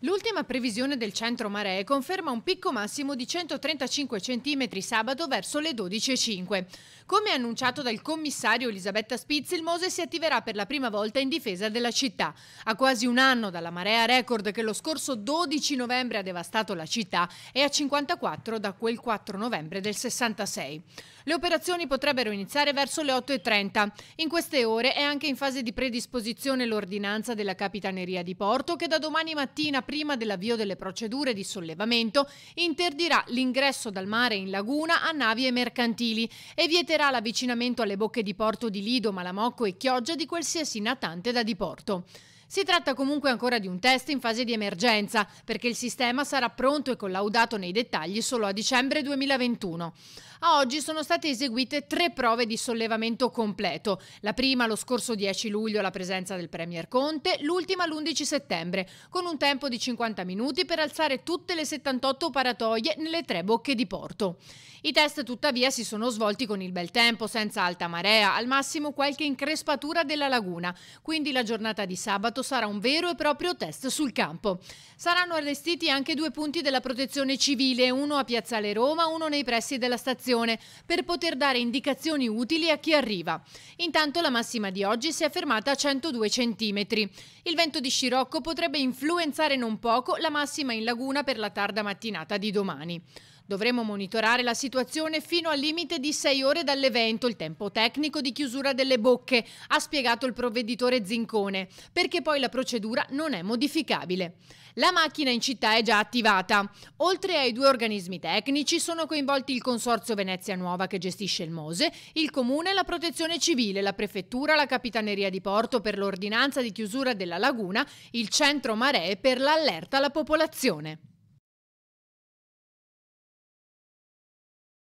L'ultima previsione del centro maree conferma un picco massimo di 135 cm sabato verso le 12.05. Come annunciato dal commissario Elisabetta Spitz, il Mose si attiverà per la prima volta in difesa della città. A quasi un anno dalla marea record che lo scorso 12 novembre ha devastato la città e a 54 da quel 4 novembre del 66. Le operazioni potrebbero iniziare verso le 8.30. In queste ore è anche in fase di predisposizione l'ordinanza della Capitaneria di Porto che da domani mattina prima dell'avvio delle procedure di sollevamento, interdirà l'ingresso dal mare in laguna a navi e mercantili e vieterà l'avvicinamento alle bocche di porto di Lido, Malamocco e Chioggia di qualsiasi natante da diporto. Si tratta comunque ancora di un test in fase di emergenza, perché il sistema sarà pronto e collaudato nei dettagli solo a dicembre 2021 a oggi sono state eseguite tre prove di sollevamento completo. La prima lo scorso 10 luglio alla presenza del Premier Conte, l'ultima l'11 settembre, con un tempo di 50 minuti per alzare tutte le 78 paratoie nelle tre bocche di porto. I test tuttavia si sono svolti con il bel tempo, senza alta marea, al massimo qualche increspatura della laguna, quindi la giornata di sabato sarà un vero e proprio test sul campo. Saranno allestiti anche due punti della protezione civile, uno a Piazzale Roma, uno nei pressi della stazione comunicazione per poter dare indicazioni utili a chi arriva. Intanto la massima di oggi si è fermata a 102 cm. Il vento di scirocco potrebbe influenzare non poco la massima in laguna per la tarda mattinata di domani. Dovremo monitorare la situazione fino al limite di sei ore dall'evento, il tempo tecnico di chiusura delle bocche, ha spiegato il provveditore Zincone, perché poi la procedura non è modificabile. La macchina in città è già attivata. Oltre ai due organismi tecnici sono coinvolti il Consorzio Venezia Nuova che gestisce il Mose, il Comune, la Protezione Civile, la Prefettura, la Capitaneria di Porto per l'ordinanza di chiusura della laguna, il Centro Maree per l'allerta alla popolazione.